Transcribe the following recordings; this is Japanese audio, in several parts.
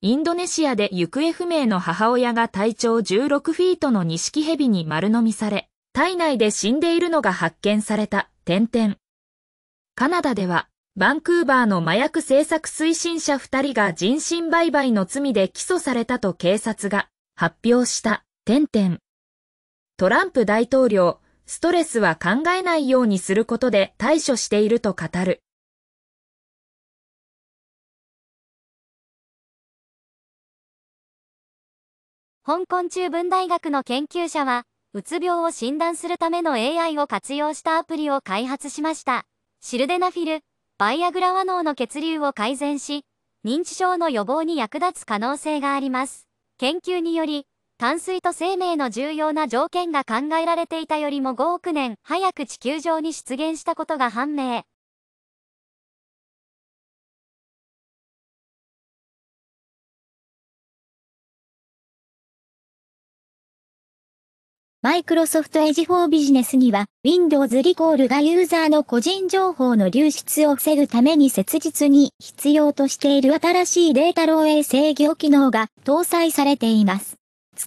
インドネシアで行方不明の母親が体長16フィートのニシキヘビに丸飲みされ、体内で死んでいるのが発見された、点々。カナダでは、バンクーバーの麻薬政策推進者2人が人身売買の罪で起訴されたと警察が発表した、点々。トランプ大統領、ストレスは考えないようにすることで対処していると語る。香港中文大学の研究者は、うつ病を診断するための AI を活用したアプリを開発しました。シルデナフィル、バイアグラノ脳の血流を改善し、認知症の予防に役立つ可能性があります。研究により、淡水と生命の重要な条件が考えられていたよりも5億年早く地球上に出現したことが判明。マイクロソフトエジフォービジネスには、Windows リコールがユーザーの個人情報の流出を防ぐために切実に必要としている新しいデータ漏洩制御機能が搭載されています。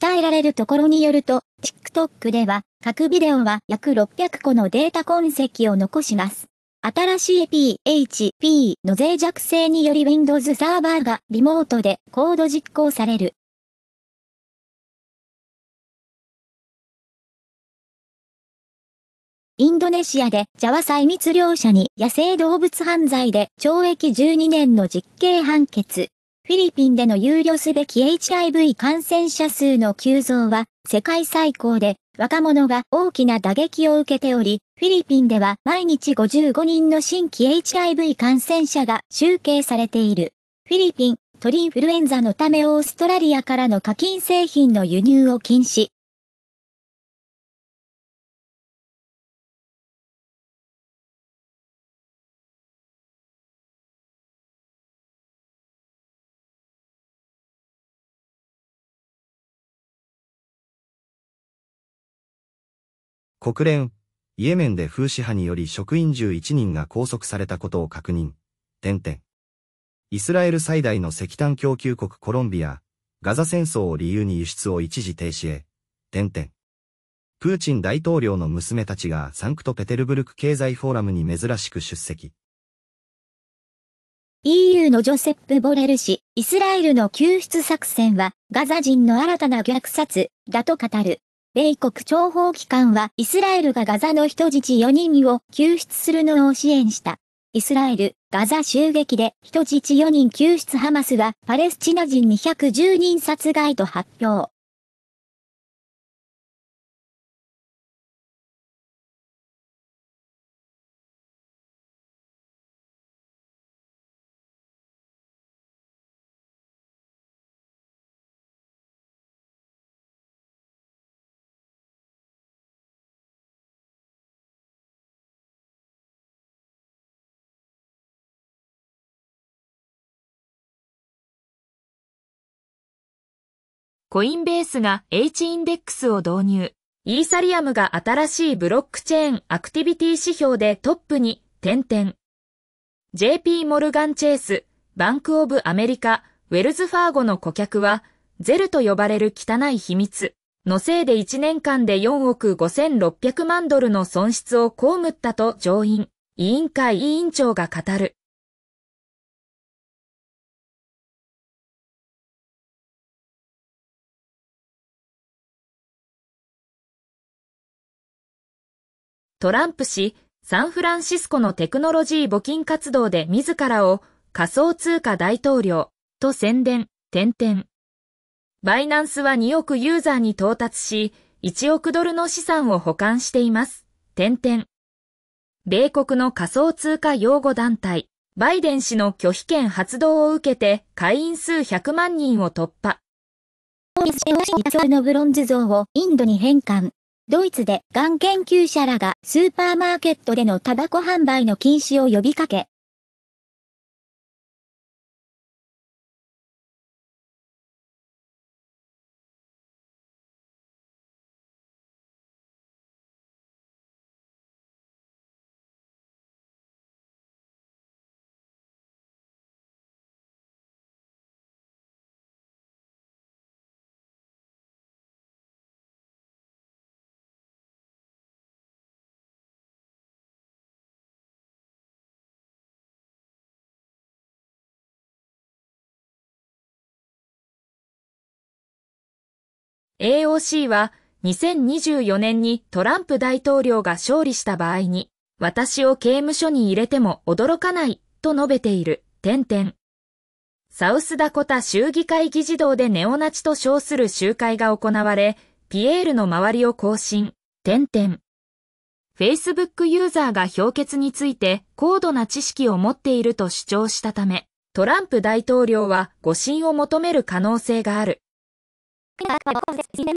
伝えられるところによると、TikTok では、各ビデオは約600個のデータ痕跡を残します。新しい PHP の脆弱性により Windows サーバーがリモートでコード実行されるインドネシアでジャワイ密漁者に野生動物犯罪で懲役12年の実刑判決。フィリピンでの憂慮すべき HIV 感染者数の急増は世界最高で若者が大きな打撃を受けており、フィリピンでは毎日55人の新規 HIV 感染者が集計されている。フィリピン、鳥インフルエンザのためオーストラリアからの課金製品の輸入を禁止。国連、イエメンで風刺派により職員11人が拘束されたことを確認。点々。イスラエル最大の石炭供給国コロンビア、ガザ戦争を理由に輸出を一時停止へ。点々。プーチン大統領の娘たちがサンクトペテルブルク経済フォーラムに珍しく出席。EU のジョセップ・ボレル氏、イスラエルの救出作戦は、ガザ人の新たな虐殺、だと語る。米国諜報機関はイスラエルがガザの人質4人を救出するのを支援した。イスラエル、ガザ襲撃で人質4人救出ハマスはパレスチナ人210人殺害と発表。コインベースが H インデックスを導入。イーサリアムが新しいブロックチェーンアクティビティ指標でトップに、点々。JP モルガンチェイス、バンクオブアメリカ、ウェルズファーゴの顧客は、ゼルと呼ばれる汚い秘密のせいで1年間で4億5600万ドルの損失を被ったと上院、委員会委員長が語る。トランプ氏、サンフランシスコのテクノロジー募金活動で自らを仮想通貨大統領と宣伝、点々。バイナンスは2億ユーザーに到達し、1億ドルの資産を保管しています、点々。米国の仮想通貨擁護団体、バイデン氏の拒否権発動を受けて会員数100万人を突破。ポール・シェワシタのブロンズ像をインドに返還。ドイツでがん研究者らがスーパーマーケットでのタバコ販売の禁止を呼びかけ、AOC は2024年にトランプ大統領が勝利した場合に、私を刑務所に入れても驚かないと述べている、点々。サウスダコタ州議会議事堂でネオナチと称する集会が行われ、ピエールの周りを更新、点々。Facebook ユーザーが評決について高度な知識を持っていると主張したため、トランプ大統領は誤信を求める可能性がある。細かくして全部。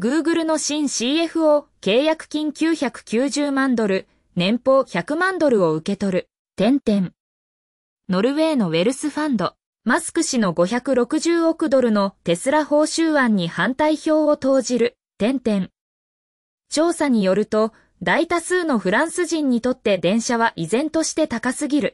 Google の新 CFO 契約金990万ドル、年俸100万ドルを受け取る、点々。ノルウェーのウェルスファンド、マスク氏の560億ドルのテスラ報酬案に反対票を投じる、点々。調査によると、大多数のフランス人にとって電車は依然として高すぎる。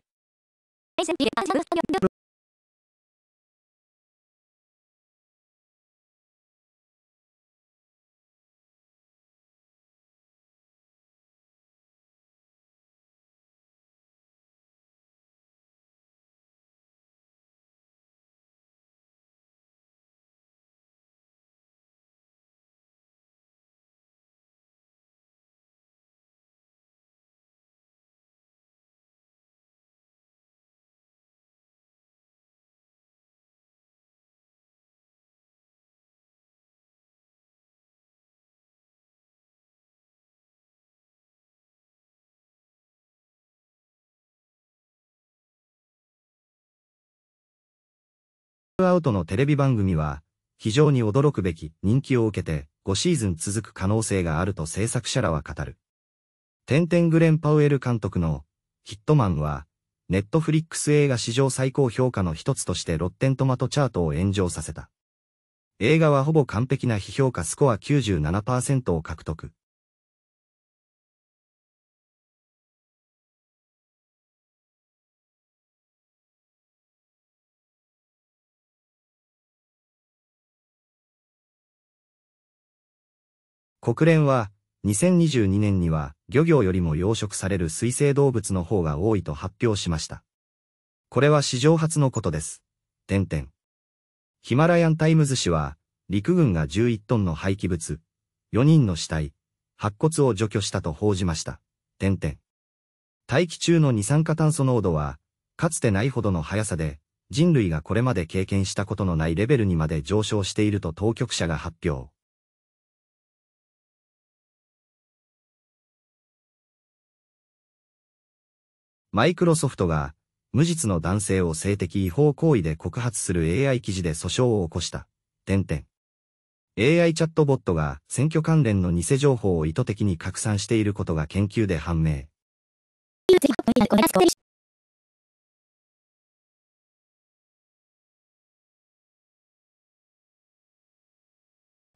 アウトのテレビ番組は、非常に驚くべき人気を受けて5シーズン続く可能性があると制作者らは語る。テンテングレン・パウエル監督のヒットマンは、ネットフリックス映画史上最高評価の一つとしてロッテントマトチャートを炎上させた。映画はほぼ完璧な批評価スコア97%を獲得。国連は、2022年には漁業よりも養殖される水生動物の方が多いと発表しました。これは史上初のことです。点々。ヒマラヤンタイムズ氏は、陸軍が11トンの廃棄物、4人の死体、白骨を除去したと報じました。点々。大気中の二酸化炭素濃度は、かつてないほどの速さで、人類がこれまで経験したことのないレベルにまで上昇していると当局者が発表。マイクロソフトが、無実の男性を性的違法行為で告発する AI 記事で訴訟を起こした。点々。AI チャットボットが選挙関連の偽情報を意図的に拡散していることが研究で判明。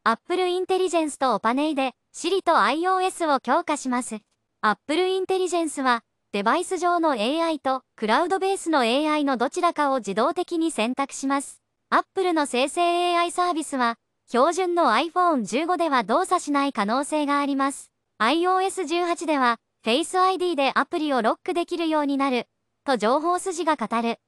Apple インテリジェンスとオパネイで Siri と iOS を強化します。Apple インテリジェンスはデバイス上の AI とクラウドベースの AI のどちらかを自動的に選択します。Apple の生成 AI サービスは、標準の iPhone15 では動作しない可能性があります。iOS18 では、Face ID でアプリをロックできるようになる、と情報筋が語る。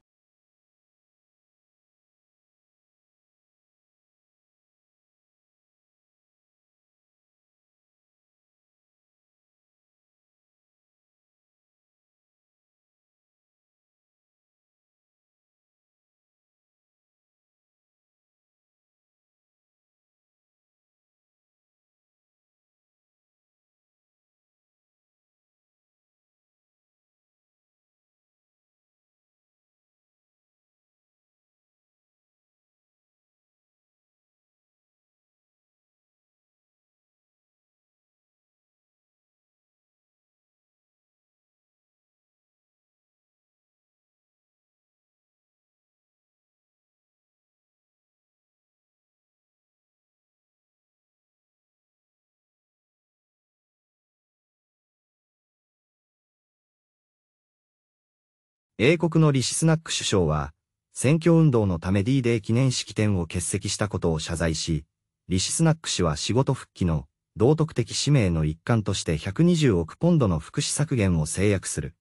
英国のリシスナック首相は、選挙運動のため D デー記念式典を欠席したことを謝罪し、リシスナック氏は仕事復帰の道徳的使命の一環として120億ポンドの福祉削減を制約する。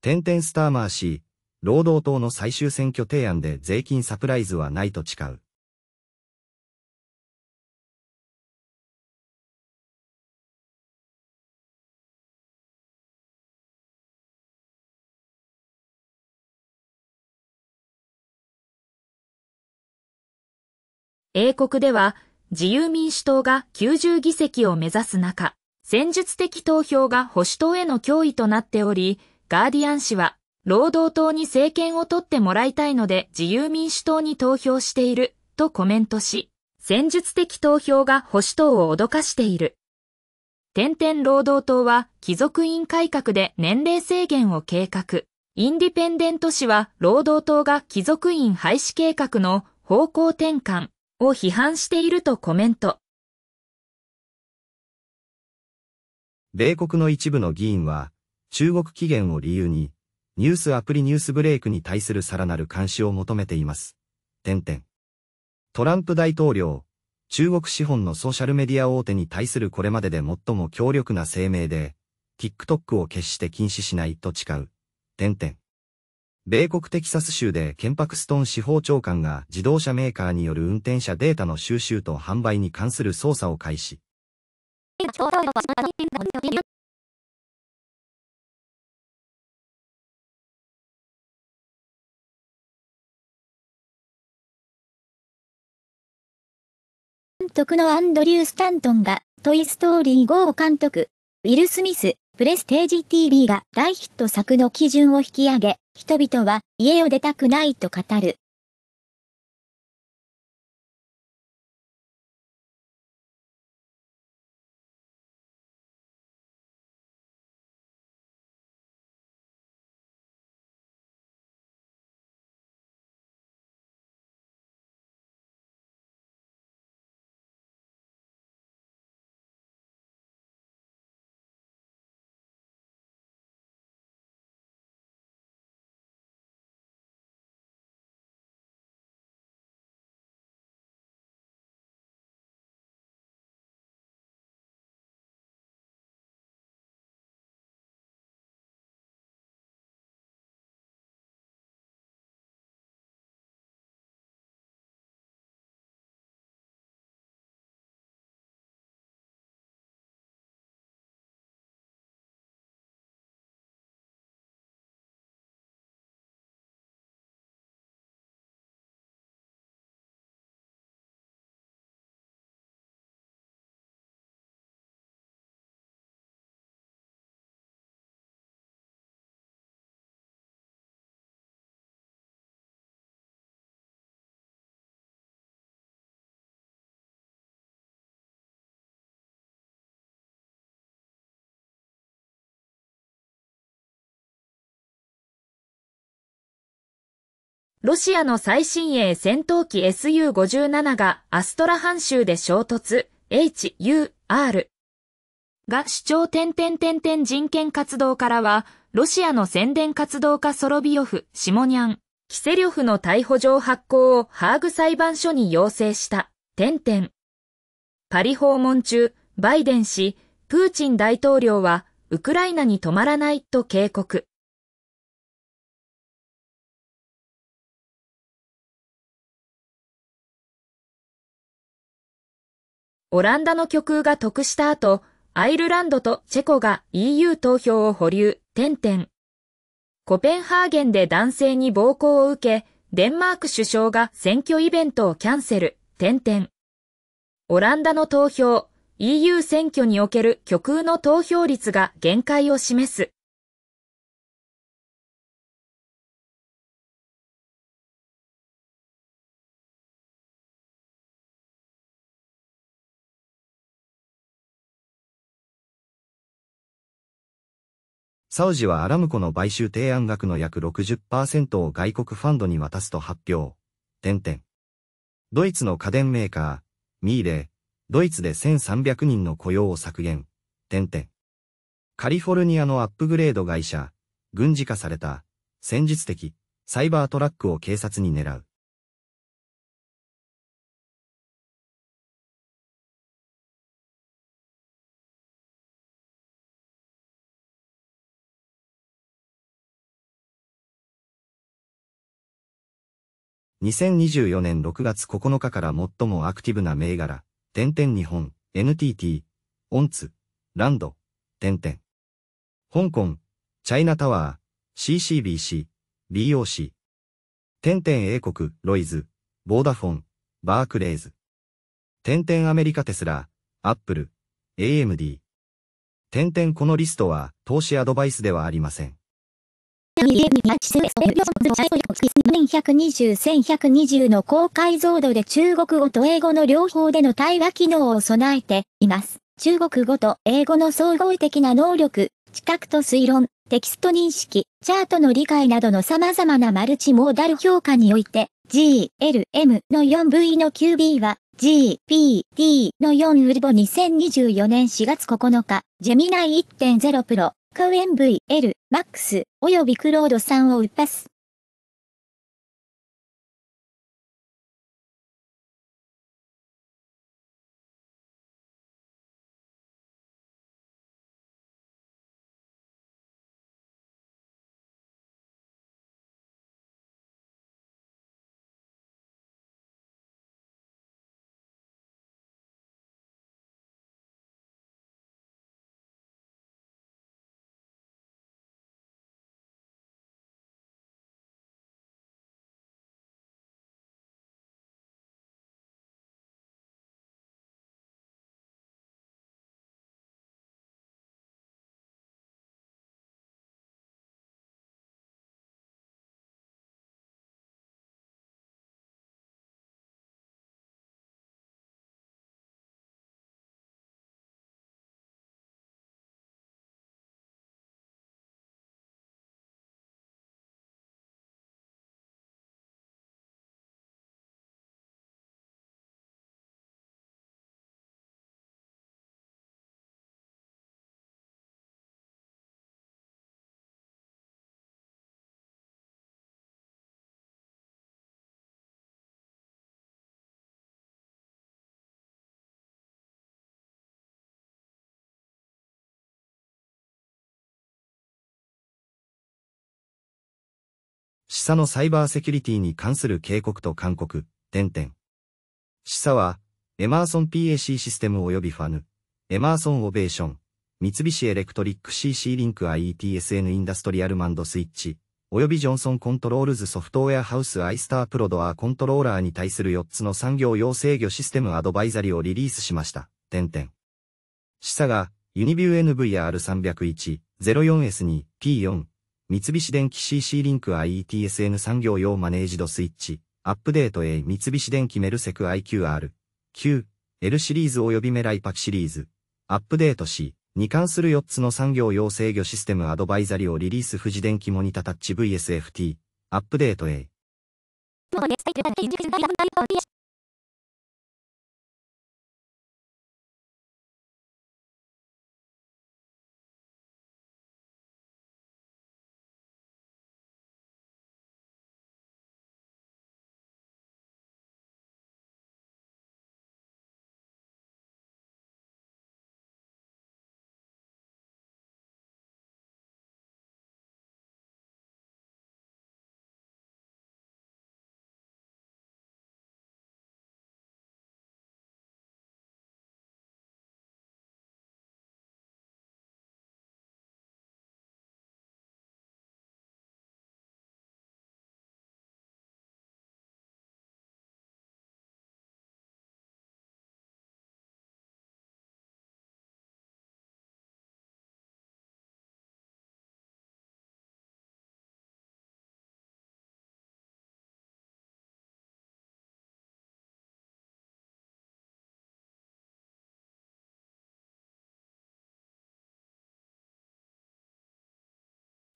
テンスターマー氏、労働党の最終選挙提案で税金サプライズはないと誓う。英国では自由民主党が90議席を目指す中、戦術的投票が保守党への脅威となっており、ガーディアン氏は、労働党に政権を取ってもらいたいので自由民主党に投票している、とコメントし、戦術的投票が保守党を脅かしている。天々労働党は貴族院改革で年齢制限を計画。インディペンデント氏は労働党が貴族院廃止計画の方向転換を批判しているとコメント。米国の一部の議員は、中国起源を理由に、ニュースアプリニュースブレイクに対するさらなる監視を求めています。点々。トランプ大統領、中国資本のソーシャルメディア大手に対するこれまでで最も強力な声明で、TikTok を決して禁止しないと誓う。点々。米国テキサス州でケンパクストン司法長官が自動車メーカーによる運転者データの収集と販売に関する捜査を開始。監督のアンドリュー・スタントンが、トイ・ストーリー5を監督、ウィル・スミス、プレステージ TV が大ヒット作の基準を引き上げ、人々は家を出たくないと語る。ロシアの最新鋭戦闘機 SU-57 がアストラハン州で衝突、HUR が主張点々点々人権活動からは、ロシアの宣伝活動家ソロビオフ、シモニャン、キセリョフの逮捕状発行をハーグ裁判所に要請した、点々。パリ訪問中、バイデン氏、プーチン大統領は、ウクライナに止まらないと警告。オランダの極右が得した後、アイルランドとチェコが EU 投票を保留、点々。コペンハーゲンで男性に暴行を受け、デンマーク首相が選挙イベントをキャンセル、点々。オランダの投票、EU 選挙における極右の投票率が限界を示す。サウジはアラムコの買収提案額の約60%を外国ファンドに渡すと発表。点々。ドイツの家電メーカー、ミーレドイツで1300人の雇用を削減。点々。カリフォルニアのアップグレード会社、軍事化された、戦術的、サイバートラックを警察に狙う。2024年6月9日から最もアクティブな銘柄、点々日本、NTT、オンツ、ランド、点々。香港、チャイナタワー、CCBC、BOC。点々英国、ロイズ、ボーダフォン、バークレイズ。点々アメリカテスラ、アップル、AMD。点々このリストは投資アドバイスではありません。1120-1120の高解像度で中国語と英語の両方での対話機能を備えています。中国語と英語の総合的な能力、知覚と推論、テキスト認識、チャートの理解などの様々なマルチモーダル評価において、G、L、M の 4V の QB は、G、P、D の4ウルボ2024年4月9日、ジェミナイ1.0プロ。ウエン VL、マックス、およびクロード3を打ったす。シサのサイバーセキュリティに関する警告と勧告、点々。シサは、エマーソン PAC システム及びファヌ、エマーソンオベーション、三菱エレクトリック CC リンク IETSN インダストリアルマンドスイッチ、及びジョンソンコントロールズソフトウェアハウスアイスタープロドアコントローラーに対する4つの産業用制御システムアドバイザリをリリースしました。点々。シサが、ユニビュー NVR301、04S2、P4、三菱電機 CC リンク IETSN 産業用マネージドスイッチ、アップデート A 三菱電機メルセク IQR、9、L シリーズ及びメライパキシリーズ、アップデート C に関する4つの産業用制御システムアドバイザリをリリース富士電機モニタタッチ VSFT、アップデート A。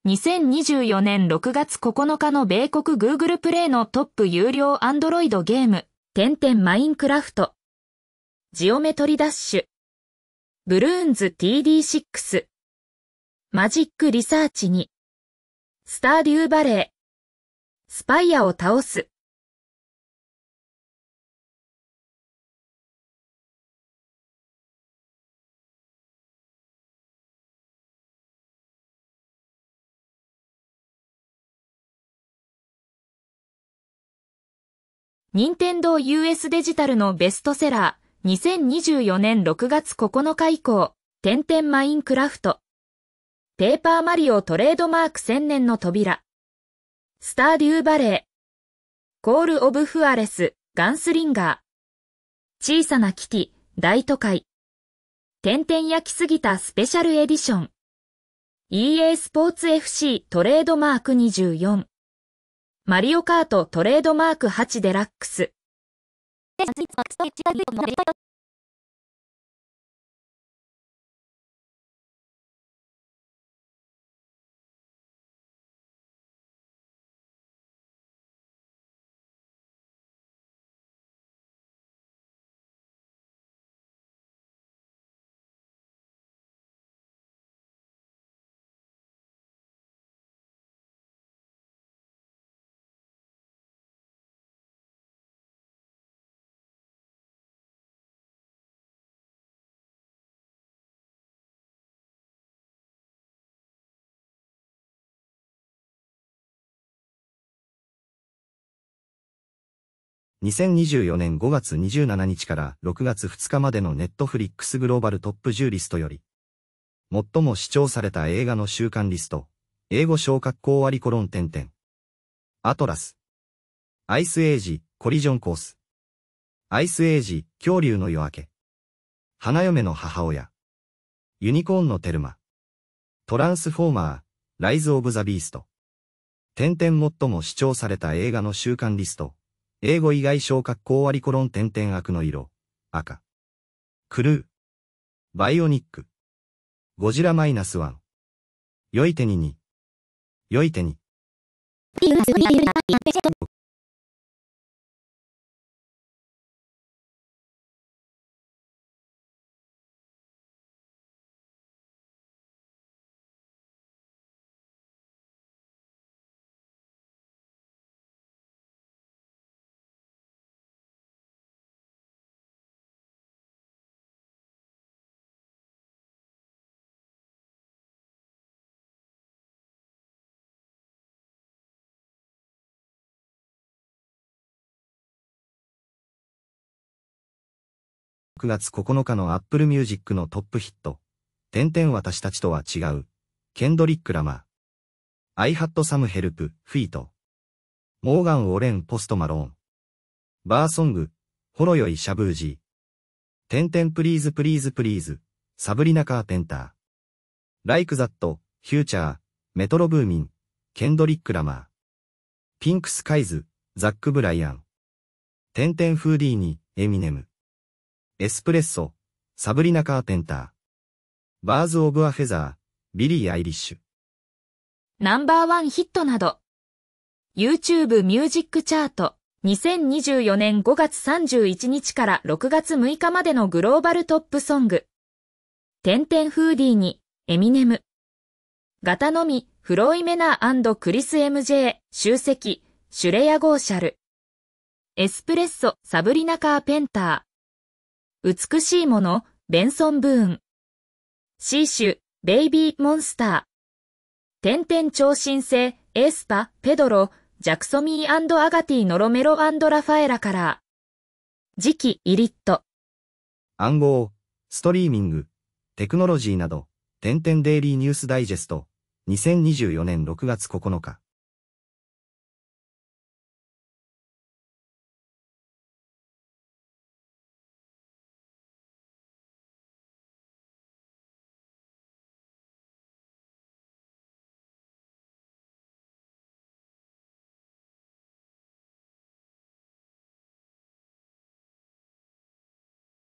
2024年6月9日の米国 Google プレイのトップ有料アンドロイドゲーム、点々マインクラフト。ジオメトリダッシュ。ブルーンズ TD6。マジックリサーチに。スターデューバレー。スパイアを倒す。任天堂 US デジタルのベストセラー、2024年6月9日以降、点々マインクラフト。ペーパーマリオトレードマーク1000年の扉。スターデューバレー。コール・オブ・フアレス、ガンスリンガー。小さなキティ、大都会。点々焼きすぎたスペシャルエディション。EA スポーツ FC トレードマーク24。マリオカートトレードマーク8デラックス。2024年5月27日から6月2日までのネットフリックスグローバルトップ10リストより、最も視聴された映画の週刊リスト、英語小学校割コロン点々。アトラス。アイスエイジ、コリジョンコース。アイスエイジ、恐竜の夜明け。花嫁の母親。ユニコーンのテルマ。トランスフォーマー、ライズ・オブ・ザ・ビースト。点々最も視聴された映画の週刊リスト。英語以外小格好割コロン点々悪の色、赤。クルー。バイオニック。ゴジラマイナスワン。良い手にに。良い手に。6月9日のアップルミュージックのトップヒット、点々私たちとは違う、ケンドリック・ラマー。I had some help, ート。モーガン・オレン・ポスト・マローン。バーソング、ほろよいシャブージー。点々プリーズプリーズプリーズ、サブリナ・カーペンター。Like That, Future, メトロブーミン、ケンドリック・ラマー。ピンクスカイズ、ザック・ブライアン。点々フーディーニ、エミネム。エスプレッソ、サブリナ・カーペンター、バーズ・オブ・ア・フェザー、ビリー・アイリッシュ。ナンバーワンヒットなど、YouTube ミュージックチャート、2024年5月31日から6月6日までのグローバルトップソング。テンテンフーディーに、エミネム。ガタのみ、フロイメナークリス MJ、集積、シュレヤ・ゴーシャル。エスプレッソ、サブリナ・カーペンター。美しいもの、ベンソン・ブーン。シーシュ、ベイビー・モンスター。天天超新星、エスパ、ペドロ、ジャクソミーアガティノロメロラファエラから。次期、イリット。暗号、ストリーミング、テクノロジーなど、天天デイリーニュースダイジェスト、2024年6月9日。